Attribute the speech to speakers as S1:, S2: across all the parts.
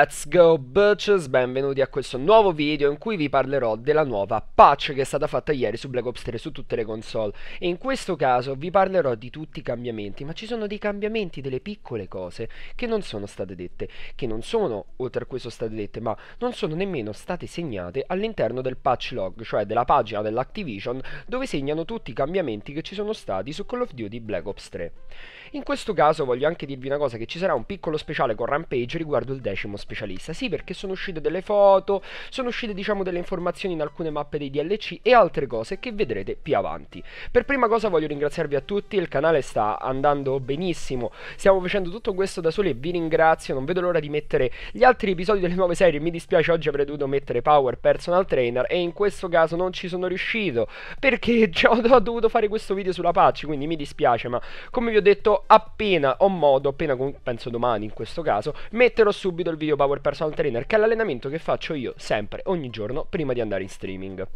S1: Let's go bitches, benvenuti a questo nuovo video in cui vi parlerò della nuova patch che è stata fatta ieri su Black Ops 3 su tutte le console e in questo caso vi parlerò di tutti i cambiamenti, ma ci sono dei cambiamenti, delle piccole cose che non sono state dette, che non sono oltre a questo state dette, ma non sono nemmeno state segnate all'interno del patch log, cioè della pagina dell'Activision dove segnano tutti i cambiamenti che ci sono stati su Call of Duty Black Ops 3. In questo caso voglio anche dirvi una cosa che ci sarà un piccolo speciale con Rampage riguardo il decimo speciale specialista. Sì, perché sono uscite delle foto, sono uscite diciamo delle informazioni in alcune mappe dei DLC e altre cose che vedrete più avanti. Per prima cosa voglio ringraziarvi a tutti, il canale sta andando benissimo, stiamo facendo tutto questo da soli e vi ringrazio, non vedo l'ora di mettere gli altri episodi delle nuove serie, mi dispiace oggi avrei dovuto mettere Power Personal Trainer e in questo caso non ci sono riuscito perché già ho dovuto fare questo video sulla patch, quindi mi dispiace, ma come vi ho detto appena ho modo, appena penso domani in questo caso, metterò subito il video Power Personal Trainer, che è l'allenamento che faccio io sempre, ogni giorno, prima di andare in streaming.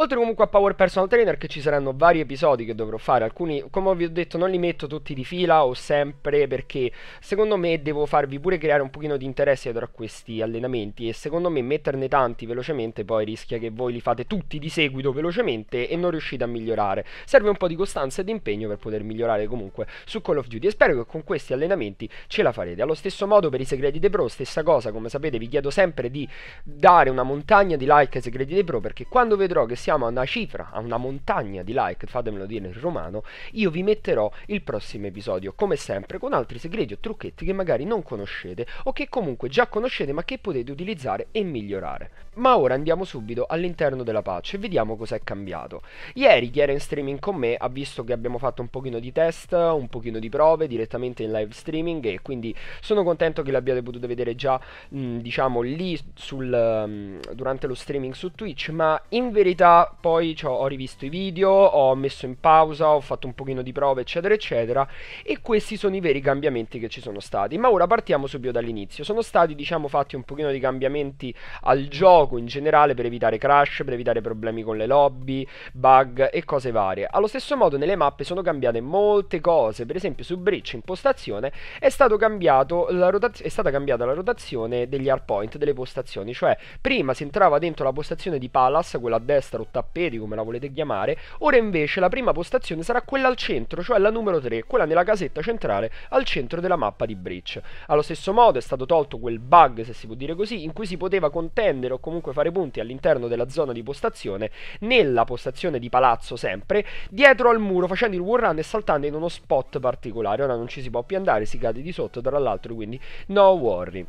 S1: Oltre comunque a Power Personal Trainer che ci saranno vari episodi che dovrò fare, alcuni come vi ho detto non li metto tutti di fila o sempre perché secondo me devo farvi pure creare un pochino di interesse tra questi allenamenti e secondo me metterne tanti velocemente poi rischia che voi li fate tutti di seguito velocemente e non riuscite a migliorare. Serve un po' di costanza e di impegno per poter migliorare comunque su Call of Duty e spero che con questi allenamenti ce la farete. Allo stesso modo per i segreti dei pro, stessa cosa, come sapete vi chiedo sempre di dare una montagna di like ai segreti dei pro perché quando vedrò che si siamo a una cifra, a una montagna di like, fatemelo dire in romano, io vi metterò il prossimo episodio, come sempre, con altri segreti o trucchetti che magari non conoscete o che comunque già conoscete ma che potete utilizzare e migliorare. Ma ora andiamo subito all'interno della patch e vediamo cosa è cambiato. Ieri chi era in streaming con me ha visto che abbiamo fatto un pochino di test, un pochino di prove direttamente in live streaming e quindi sono contento che l'abbiate potuto vedere già mh, diciamo lì sul, mh, durante lo streaming su Twitch ma in verità poi cioè, ho rivisto i video, ho messo in pausa, ho fatto un pochino di prove, eccetera, eccetera, e questi sono i veri cambiamenti che ci sono stati. Ma ora partiamo subito dall'inizio. Sono stati, diciamo, fatti un pochino di cambiamenti al gioco in generale per evitare crash, per evitare problemi con le lobby, bug e cose varie. Allo stesso modo nelle mappe sono cambiate molte cose, per esempio su Breach impostazione è, rotaz- è stata cambiata la rotazione degli hard delle postazioni, cioè prima si entrava dentro la postazione di Palace, quella a destra tappeti, come la volete chiamare. Ora invece la prima postazione sarà quella al centro, cioè la numero 3, quella nella casetta centrale al centro della mappa di Breach. Allo stesso modo è stato tolto quel bug, se si può dire così, in cui si poteva contendere o comunque fare punti all'interno della zona di postazione, nella postazione di palazzo sempre, dietro al muro, facendo il warrun e saltando in uno spot particolare. Ora non ci si può più andare, si cade di sotto, tra l'altro, quindi no worry.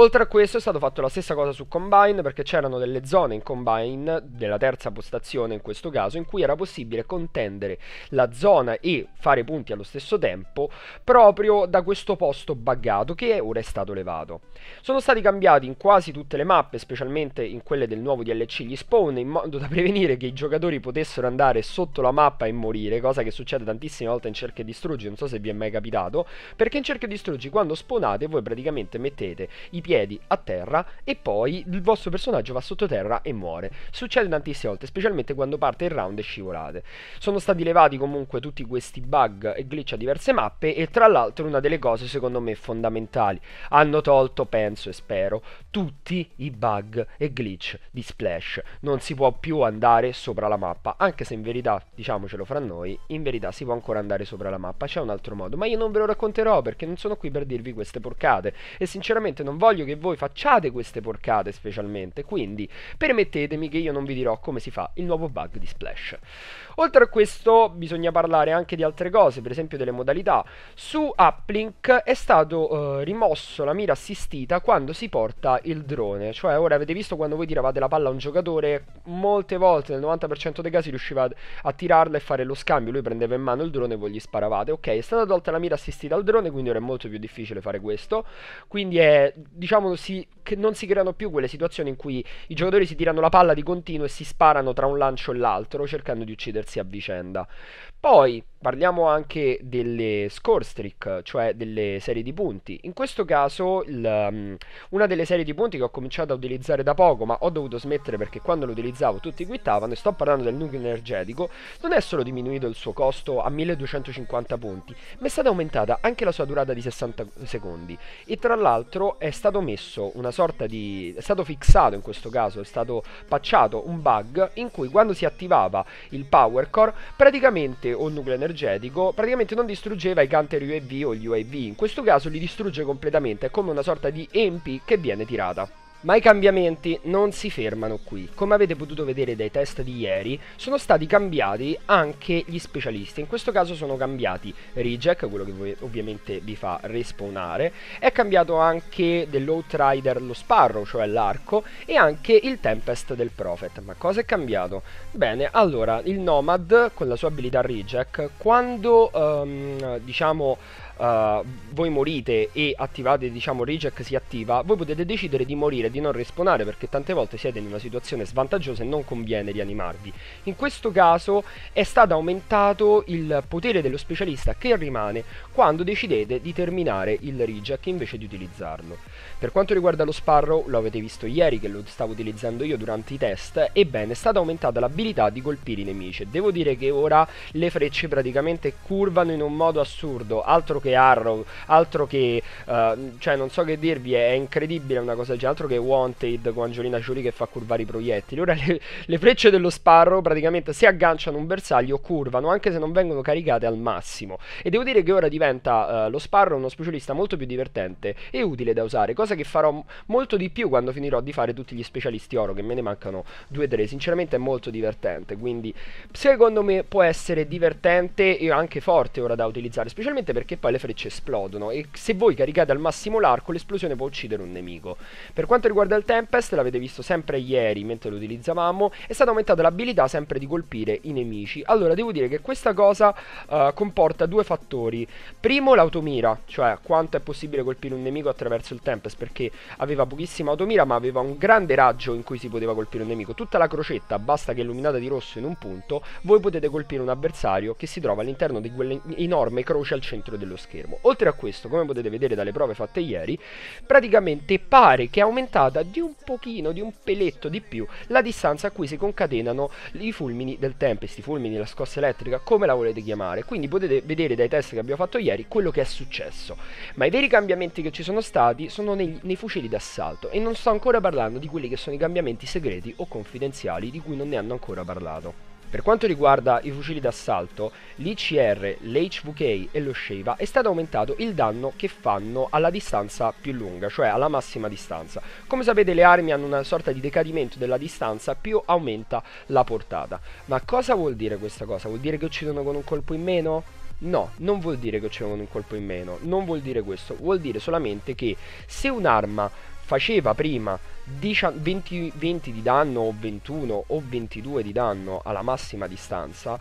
S1: Oltre a questo è stato fatto la stessa cosa su Combine perché c'erano delle zone in Combine, della terza postazione in questo caso, in cui era possibile contendere la zona e fare punti allo stesso tempo proprio da questo posto buggato che ora è stato levato. Sono stati cambiati in quasi tutte le mappe, specialmente in quelle del nuovo DLC, gli spawn in modo da prevenire che i giocatori potessero andare sotto la mappa e morire, cosa che succede tantissime volte in cerche distruggi, non so se vi è mai capitato, perché in cerche distruggi quando spawnate voi praticamente mettete i piedi a terra e poi il vostro personaggio va sottoterra e muore. Succede tantissime volte, specialmente quando parte il round e scivolate. Sono stati levati comunque tutti questi bug e glitch a diverse mappe e tra l'altro una delle cose secondo me fondamentali. Hanno tolto, penso e spero, tutti i bug e glitch di Splash. Non si può più andare sopra la mappa, anche se in verità, diciamocelo fra noi, in verità si può ancora andare sopra la mappa, c'è un altro modo, ma io non ve lo racconterò perché non sono qui per dirvi queste porcate e sinceramente non voglio voglio che voi facciate queste porcate specialmente, quindi permettetemi che io non vi dirò come si fa il nuovo bug di Splash. Oltre a questo bisogna parlare anche di altre cose, per esempio delle modalità. Su Uplink è stato eh, rimosso la mira assistita quando si porta il drone, cioè ora avete visto quando voi tiravate la palla a un giocatore, molte volte nel 90% dei casi riusciva a tirarla e fare lo scambio, lui prendeva in mano il drone e voi gli sparavate. Ok, è stata tolta la mira assistita al drone, quindi ora è molto più difficile fare questo. Quindi è, diciamo, si, non si creano più quelle situazioni in cui i giocatori si tirano la palla di continuo e si sparano tra un lancio e l'altro cercando di uccidersi prezzi a vicenda. Poi parliamo anche delle score streak, cioè delle serie di punti. In questo caso il, um, una delle serie di punti che ho cominciato a utilizzare da poco, ma ho dovuto smettere perché quando lo utilizzavo tutti quittavano, e sto parlando del nucleo energetico, non è solo diminuito il suo costo a 1250 punti, ma è stata aumentata anche la sua durata di 60 secondi. E tra l'altro è stato messo una sorta di... è stato fissato in questo caso, è stato patchato un bug in cui quando si attivava il power Power Core, praticamente, o nucleo energetico, praticamente non distruggeva i counter UAV o gli UAV, in questo caso li distrugge completamente, è come una sorta di EMP che viene tirata. Ma i cambiamenti non si fermano qui. Come avete potuto vedere dai test di ieri, sono stati cambiati anche gli specialisti. In questo caso sono cambiati Reject, quello che ovviamente vi fa respawnare. È cambiato anche dell'Outrider lo Sparrow, cioè l'arco, e anche il Tempest del Prophet. Ma cosa è cambiato? Bene, allora, il Nomad con la sua abilità Reject, quando, um, diciamo... Uh, voi morite e attivate diciamo reject si attiva voi potete decidere di morire scegliere di non respawnare perché tante volte siete in una situazione svantaggiosa e non conviene rianimarvi. In questo caso è stato aumentato il potere dello specialista che rimane quando decidete di terminare il rejack invece di utilizzarlo. Per quanto riguarda lo Sparrow, lo avete visto ieri che lo stavo utilizzando io durante i test, ebbene è stata aumentata l'abilità di colpire i nemici. Devo dire che ora le frecce praticamente curvano in un modo assurdo, altro che arrow, altro che... Uh, cioè non so che dirvi, è incredibile una cosa del genere, altro che The Wanted con Angelina Jolie che fa curvare i proiettili. Ora le, le frecce dello sparro praticamente si agganciano un bersaglio curvano anche se non vengono caricate al massimo. E devo dire che ora diventa uh, lo sparro uno specialista molto più divertente e utile da usare, cosa che farò molto di più quando finirò di fare tutti gli specialisti oro, che me ne mancano due o tre. Sinceramente è molto divertente, quindi secondo me può essere divertente e anche forte ora da utilizzare, specialmente perché poi le frecce esplodono e se voi caricate al massimo l'arco l'esplosione può uccidere un nemico. Per quanto quanto riguarda il Tempest, l'avete visto sempre ieri mentre lo utilizzavamo, è stata aumentata l'abilità sempre di colpire i nemici. Allora, devo dire che questa cosa uh, comporta due fattori. Primo, l'automira, cioè quanto è possibile colpire un nemico attraverso il Tempest, perché aveva pochissima automira ma aveva un grande raggio in cui si poteva colpire un nemico. Tutta la crocetta, basta che è illuminata di rosso in un punto, voi potete colpire un avversario che si trova all'interno di quell'enorme croce al centro dello schermo. Oltre a questo, come potete vedere dalle prove fatte ieri, praticamente pare che aumentare aumentata di un pochino, di un peletto di più, la distanza a cui si concatenano i fulmini del Tempest, i fulmini, la scossa elettrica, come la volete chiamare. Quindi potete vedere dai test che abbiamo fatto ieri quello che è successo. Ma i veri cambiamenti che ci sono stati sono nei, nei fucili d'assalto e non sto ancora parlando di quelli che sono i cambiamenti segreti o confidenziali di cui non ne hanno ancora parlato. Per quanto riguarda i fucili d'assalto, l'ICR, l'HVK e lo Sheva è stato aumentato il danno che fanno alla distanza più lunga, cioè alla massima distanza. Come sapete le armi hanno una sorta di decadimento della distanza più aumenta la portata. Ma cosa vuol dire questa cosa? Vuol dire che uccidono con un colpo in meno? No, non vuol dire che uccidono con un colpo in meno, non vuol dire questo, vuol dire solamente che se un'arma faceva prima 20, 20 di danno o 21 o 22 di danno alla massima distanza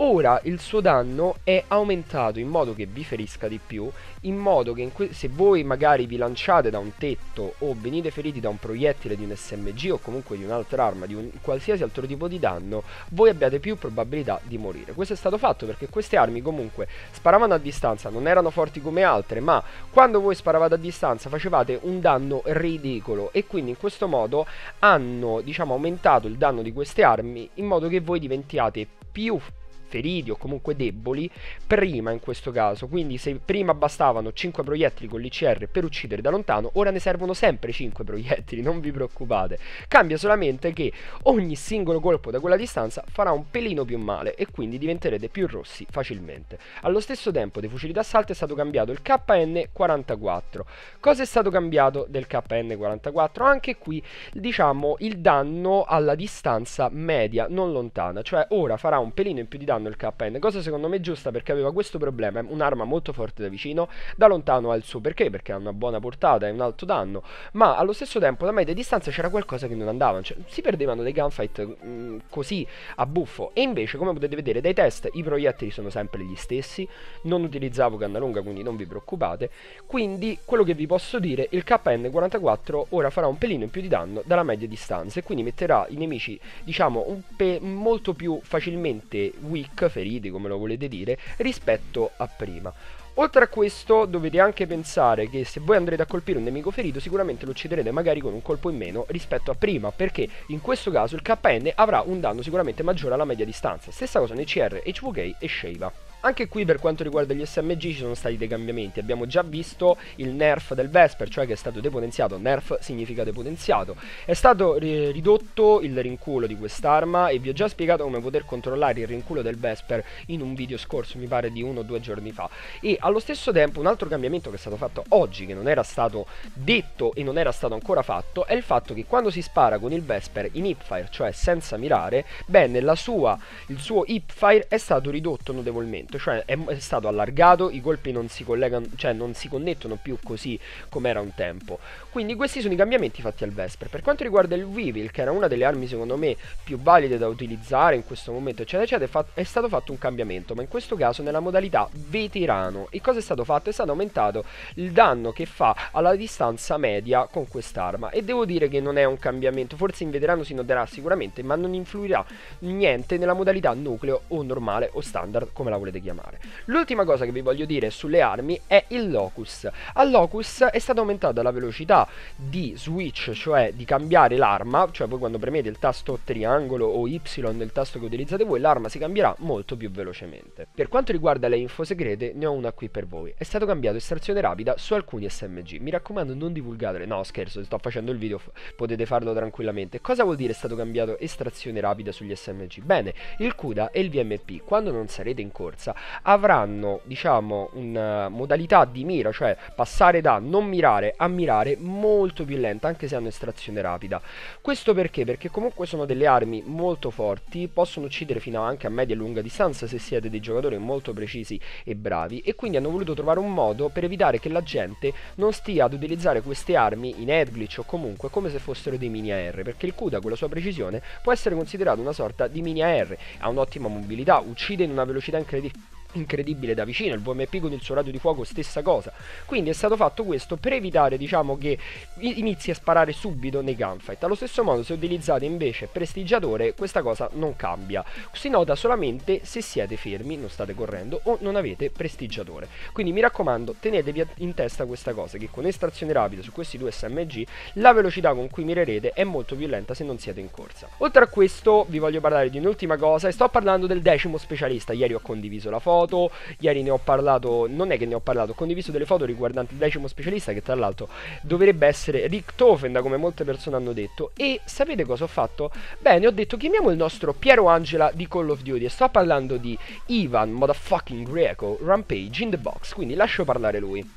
S1: Ora il suo danno è aumentato in modo che vi ferisca di più, in modo che in se voi magari vi lanciate da un tetto o venite feriti da un proiettile di un SMG o comunque di un'altra arma, di un qualsiasi altro tipo di danno, voi abbiate più probabilità di morire. Questo è stato fatto perché queste armi comunque sparavano a distanza, non erano forti come altre, ma quando voi sparavate a distanza facevate un danno ridicolo e quindi in questo modo hanno diciamo aumentato il danno di queste armi in modo che voi diventiate più feriti o comunque deboli prima in questo caso. Quindi se prima bastavano 5 proiettili con l'ICR per uccidere da lontano, ora ne servono sempre 5 proiettili, non vi preoccupate. Cambia solamente che ogni singolo colpo da quella distanza farà un pelino più male e quindi diventerete più rossi facilmente. Allo stesso tempo dei fucili d'assalto è stato cambiato il KN44. Cosa è stato cambiato del KN44? Anche qui diciamo il danno alla distanza media, non lontana, cioè ora farà un pelino in più di danno danno il KN, cosa secondo me giusta perché aveva questo problema, un'arma molto forte da vicino, da lontano ha il suo perché, perché ha una buona portata e un alto danno, ma allo stesso tempo da media distanza c'era qualcosa che non andava, cioè, si perdevano dei gunfight mh, mm, così a buffo e invece come potete vedere dai test i proiettili sono sempre gli stessi, non utilizzavo canna lunga quindi non vi preoccupate, quindi quello che vi posso dire, il KN44 ora farà un pelino in più di danno dalla media distanza e quindi metterà i nemici diciamo molto più facilmente weak fake, feriti come lo volete dire, rispetto a prima. Oltre a questo dovete anche pensare che se voi andrete a colpire un nemico ferito sicuramente lo ucciderete magari con un colpo in meno rispetto a prima perché in questo caso il KN avrà un danno sicuramente maggiore alla media distanza. Stessa cosa nei CR, HVK e Sheva. Anche qui per quanto riguarda gli SMG ci sono stati dei cambiamenti, abbiamo già visto il nerf del Vesper, cioè che è stato depotenziato, nerf significa depotenziato, è stato ri ridotto il rinculo di quest'arma e vi ho già spiegato come poter controllare il rinculo del Vesper in un video scorso, mi pare di uno o due giorni fa, e allo stesso tempo un altro cambiamento che è stato fatto oggi, che non era stato detto e non era stato ancora fatto, è il fatto che quando si spara con il Vesper in hipfire, cioè senza mirare, bene, sua, il suo hipfire è stato ridotto notevolmente momento, cioè è, è, stato allargato, i colpi non si collegano, cioè non si connettono più così come era un tempo. Quindi questi sono i cambiamenti fatti al Vesper. Per quanto riguarda il Weevil, che era una delle armi secondo me più valide da utilizzare in questo momento, eccetera, eccetera, è, è stato fatto un cambiamento, ma in questo caso nella modalità veterano. E cosa è stato fatto? È stato aumentato il danno che fa alla distanza media con quest'arma. E devo dire che non è un cambiamento, forse in veterano si noterà sicuramente, ma non influirà niente nella modalità nucleo o normale o standard come la volete potete chiamare. L'ultima cosa che vi voglio dire sulle armi è il locus. Al locus è stata aumentata la velocità di switch, cioè di cambiare l'arma, cioè voi quando premete il tasto triangolo o Y del tasto che utilizzate voi, l'arma si cambierà molto più velocemente. Per quanto riguarda le info segrete, ne ho una qui per voi. È stato cambiato estrazione rapida su alcuni SMG. Mi raccomando, non divulgatele. No, scherzo, sto facendo il video, potete farlo tranquillamente. Cosa vuol dire è stato cambiato estrazione rapida sugli SMG? Bene, il CUDA e il VMP, quando non sarete in corsa, corsa avranno diciamo una eh, modalità di mira, cioè passare da non mirare a mirare molto più lenta anche se hanno estrazione rapida. Questo perché? Perché comunque sono delle armi molto forti, possono uccidere fino anche a media e lunga distanza se siete dei giocatori molto precisi e bravi e quindi hanno voluto trovare un modo per evitare che la gente non stia ad utilizzare queste armi in head glitch o comunque come se fossero dei mini AR perché il CUDA con la sua precisione può essere considerato una sorta di mini AR, ha un'ottima mobilità, uccide in una velocità incredibile incredibile da vicino, il VMP con il suo radio di fuoco stessa cosa. Quindi è stato fatto questo per evitare diciamo che inizi a sparare subito nei gunfight. Allo stesso modo se utilizzate invece prestigiatore questa cosa non cambia, si nota solamente se siete fermi, non state correndo o non avete prestigiatore. Quindi mi raccomando tenetevi in testa questa cosa che con estrazione rapida su questi due SMG la velocità con cui mirerete è molto più lenta se non siete in corsa. Oltre a questo vi voglio parlare di un'ultima cosa e sto parlando del decimo specialista, ieri ho condiviso la foto foto, ieri ne ho parlato, non è che ne ho parlato, ho condiviso delle foto riguardanti il decimo specialista che tra l'altro dovrebbe essere Richtofen, da come molte persone hanno detto, e sapete cosa ho fatto? Bene, ho detto chiamiamo il nostro Piero Angela di Call of Duty e sto parlando di Ivan Motherfucking Greco Rampage in the Box, quindi lascio parlare lui.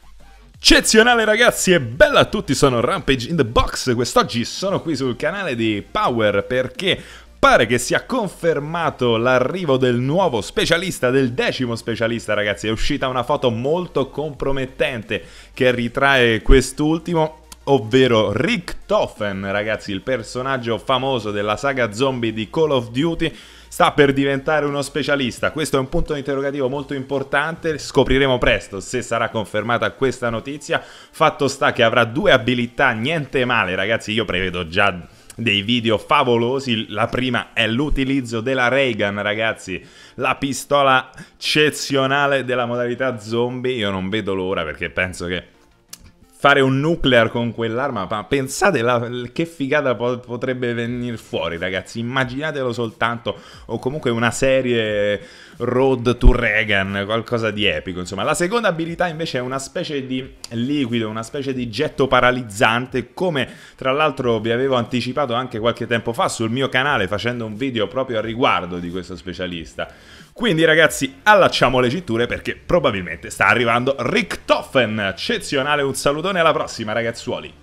S1: Eccezionale
S2: ragazzi e bella a tutti, sono Rampage in the Box, quest'oggi sono qui sul canale di Power perché Pare che sia confermato l'arrivo del nuovo specialista, del decimo specialista ragazzi, è uscita una foto molto compromettente che ritrae quest'ultimo ovvero Rick Toffen, ragazzi, il personaggio famoso della saga zombie di Call of Duty, sta per diventare uno specialista. Questo è un punto interrogativo molto importante, scopriremo presto se sarà confermata questa notizia. Fatto sta che avrà due abilità, niente male, ragazzi, io prevedo già dei video favolosi. La prima è l'utilizzo della Reagan, ragazzi, la pistola eccezionale della modalità zombie. Io non vedo l'ora perché penso che fare un nuclear con quell'arma, ma pensate la, che figata po- potrebbe venire fuori, ragazzi. Immaginatelo soltanto, o comunque una serie Road to Reagan, qualcosa di epico. Insomma, la seconda abilità invece è una specie di liquido, una specie di getto paralizzante, come tra l'altro vi avevo anticipato anche qualche tempo fa sul mio canale facendo un video proprio a riguardo di questo specialista. Quindi ragazzi, allacciamo le cinture perché probabilmente sta arrivando Richtofen. Eccezionale, un saluto alla prossima ragazzuoli!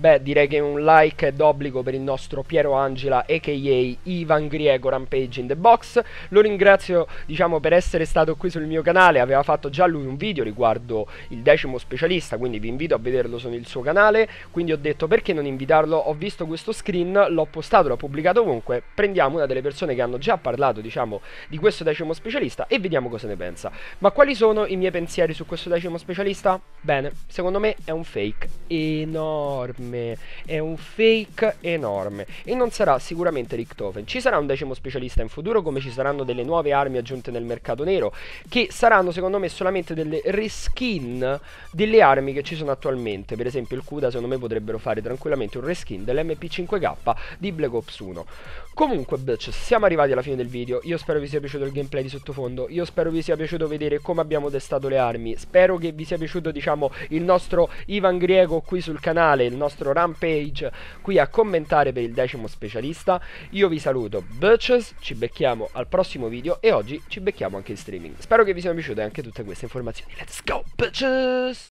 S1: Beh, direi che un like è d'obbligo per il nostro Piero Angela, a.k.a. Ivan Griego Rampage in the Box. Lo ringrazio, diciamo, per essere stato qui sul mio canale. Aveva fatto già lui un video riguardo il decimo specialista, quindi vi invito a vederlo sul suo canale. Quindi ho detto, perché non invitarlo? Ho visto questo screen, l'ho postato, l'ho pubblicato ovunque. Prendiamo una delle persone che hanno già parlato, diciamo, di questo decimo specialista e vediamo cosa ne pensa. Ma quali sono i miei pensieri su questo decimo specialista? Bene, secondo me è un fake enorme me è un fake enorme e non sarà sicuramente Richtofen. Ci sarà un decimo specialista in futuro come ci saranno delle nuove armi aggiunte nel mercato nero che saranno secondo me solamente delle reskin delle armi che ci sono attualmente. Per esempio il CUDA secondo me potrebbero fare tranquillamente un reskin dell'MP5K di Black Ops 1. Comunque bitch, siamo arrivati alla fine del video, io spero vi sia piaciuto il gameplay di sottofondo, io spero vi sia piaciuto vedere come abbiamo testato le armi, spero che vi sia piaciuto diciamo il nostro Ivan Griego qui sul canale, il nostro nostro Rampage qui a commentare per il decimo specialista. Io vi saluto, Butches, ci becchiamo al prossimo video e oggi ci becchiamo anche in streaming. Spero che vi siano piaciute anche tutte queste informazioni. Let's go, Butches!